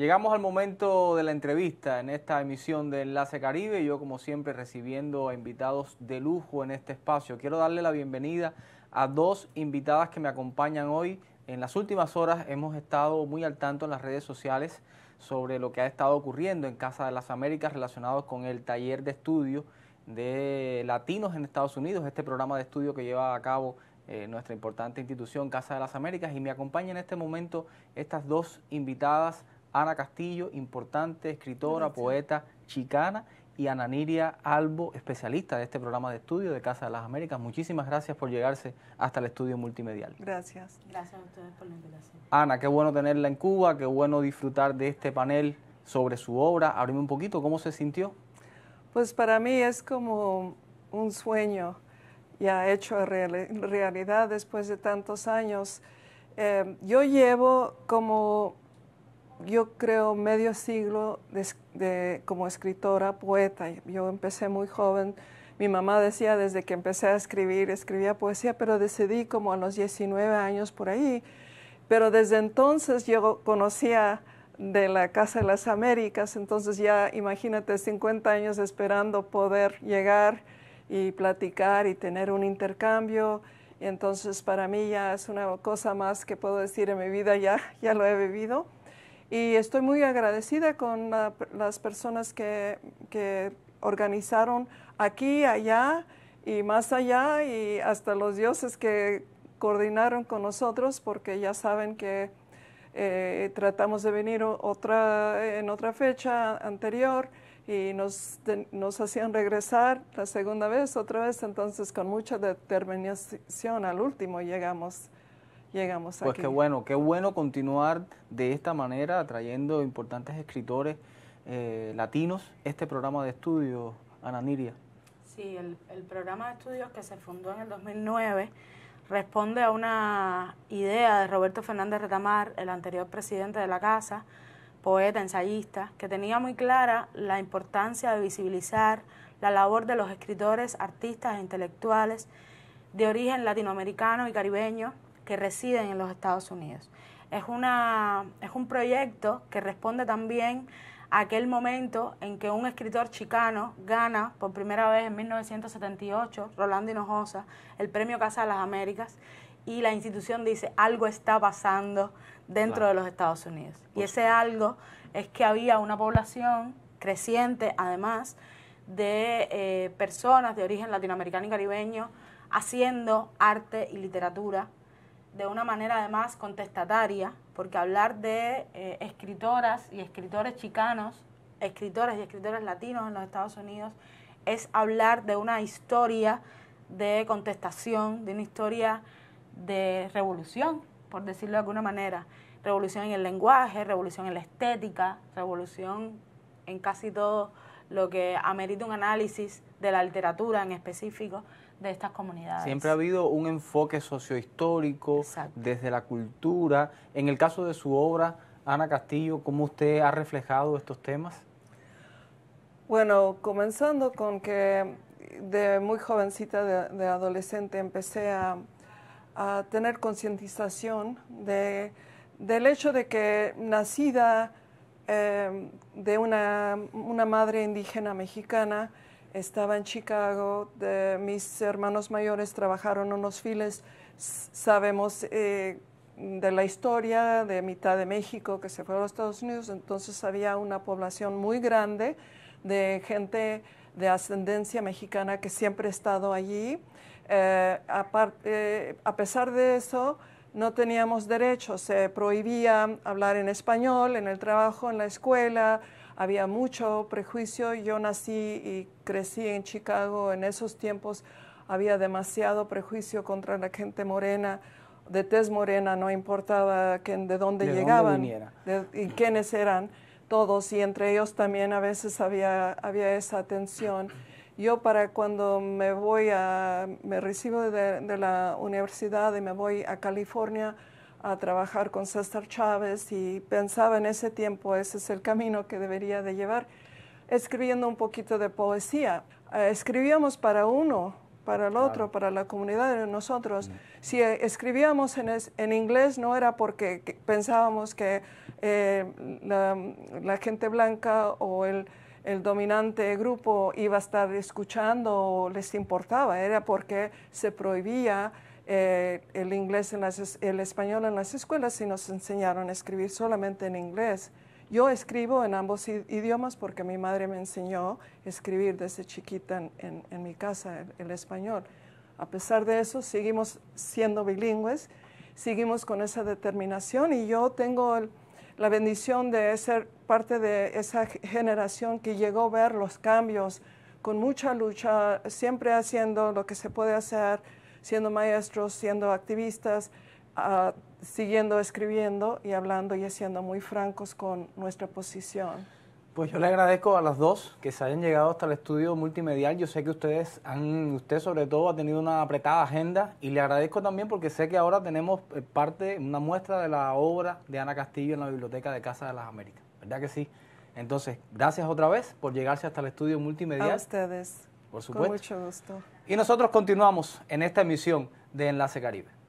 Llegamos al momento de la entrevista en esta emisión de Enlace Caribe. Yo, como siempre, recibiendo a invitados de lujo en este espacio. Quiero darle la bienvenida a dos invitadas que me acompañan hoy. En las últimas horas hemos estado muy al tanto en las redes sociales sobre lo que ha estado ocurriendo en Casa de las Américas relacionados con el taller de estudio de latinos en Estados Unidos, este programa de estudio que lleva a cabo eh, nuestra importante institución Casa de las Américas. Y me acompañan en este momento estas dos invitadas Ana Castillo, importante escritora, poeta chicana, y Ana Niria Albo, especialista de este programa de estudio de Casa de las Américas. Muchísimas gracias por llegarse hasta el estudio multimedial. Gracias. Gracias a ustedes por la invitación. Ana, qué bueno tenerla en Cuba, qué bueno disfrutar de este panel sobre su obra. Ábreme un poquito, ¿cómo se sintió? Pues para mí es como un sueño ya hecho realidad después de tantos años. Eh, yo llevo como yo creo, medio siglo como escritora, poeta. Yo empecé muy joven. Mi mamá decía desde que empecé a escribir, escribía poesía, pero decidí como a los 19 años por ahí. Pero desde entonces yo conocía de la Casa de las Américas, entonces ya imagínate 50 años esperando poder llegar y platicar y tener un intercambio. entonces para mí ya es una cosa más que puedo decir en mi vida, ya, ya lo he vivido. Y estoy muy agradecida con las personas que, organizaron aquí, allá y más allá y hasta los dioses que coordinaron con nosotros porque ya saben que eh, tratamos de venir otra, en otra fecha anterior y nos, nos hacían regresar la segunda vez, otra vez, entonces con mucha determinación al último llegamos llegamos pues aquí. Pues qué bueno, qué bueno continuar de esta manera, atrayendo importantes escritores eh, latinos, este programa de estudios, Ananiria. Sí, el, el programa de estudios que se fundó en el 2009 responde a una idea de Roberto Fernández Retamar, el anterior presidente de la Casa, poeta, ensayista, que tenía muy clara la importancia de visibilizar la labor de los escritores, artistas e intelectuales de origen latinoamericano y caribeño que residen en los Estados Unidos. Es, una, es un proyecto que responde también a aquel momento en que un escritor chicano gana por primera vez en 1978, Rolando Hinojosa, el premio Casa de las Américas, y la institución dice algo está pasando dentro de los Estados Unidos. y ese algo es que había una población creciente, además, de eh, personas de origen latinoamericano y caribeño haciendo arte y literatura de una manera además contestataria, porque hablar de eh, escritoras y escritores chicanos, escritores y escritores latinos en los Estados Unidos, es hablar de una historia de contestación, de una historia de revolución, por decirlo de alguna manera. Revolución en el lenguaje, revolución en la estética, revolución en casi todo lo que amerita un análisis de la literatura en específico, de estas comunidades. Siempre ha habido un enfoque sociohistórico desde la cultura. En el caso de su obra, Ana Castillo, ¿cómo usted ha reflejado estos temas? Bueno, comenzando con que de muy jovencita, de, adolescente, empecé a, tener concientización de, del hecho de que nacida eh, de una madre indígena mexicana, estaba en Chicago, mis hermanos mayores trabajaron unos files, sabemos eh, de la historia de mitad de México que se fue a los Estados Unidos, entonces había una población muy grande de gente de ascendencia mexicana que siempre ha estado allí. Eh, eh, a pesar de eso, no teníamos derechos, se prohibía hablar en español en el trabajo, en la escuela, había mucho prejuicio. Yo nací y crecí en Chicago, en esos tiempos había demasiado prejuicio contra la gente morena, de tez morena, no importaba de dónde llegaban y quiénes eran todos, y entre ellos también a veces había, había esa tensión. Yo para cuando me voy a, me recibo de, la universidad y me voy a California a trabajar con César Chávez y pensaba en ese tiempo, ese es el camino que debería de llevar, escribiendo un poquito de poesía. Eh, escribíamos para uno, para el otro, para la comunidad nosotros. Si eh, escribíamos en, inglés no era porque pensábamos que eh, la, gente blanca o el, el dominante grupo iba a estar escuchando les importaba, era porque se prohibía eh, el inglés, en las, el español en las escuelas y nos enseñaron a escribir solamente en inglés. Yo escribo en ambos idiomas porque mi madre me enseñó a escribir desde chiquita en, en, mi casa el, el español. A pesar de eso, seguimos siendo bilingües, seguimos con esa determinación y yo tengo el, la bendición de ser parte de esa generación que llegó a ver los cambios con mucha lucha, siempre haciendo lo que se puede hacer, siendo maestros, siendo activistas, ah, siguiendo escribiendo y hablando y siendo muy francos con nuestra posición. Pues yo le agradezco a las dos que se hayan llegado hasta el estudio multimedial. Yo sé que ustedes han, usted sobre todo ha tenido una apretada agenda y le agradezco también porque sé que ahora tenemos eh, parte, una muestra de la obra de Ana Castillo en la Biblioteca de Casa de las Américas. ¿Verdad que sí? Entonces, gracias otra vez por llegarse hasta el estudio multimedial. A ustedes. Por supuesto. Con mucho gusto. Y nosotros continuamos en esta emisión de Enlace Caribe.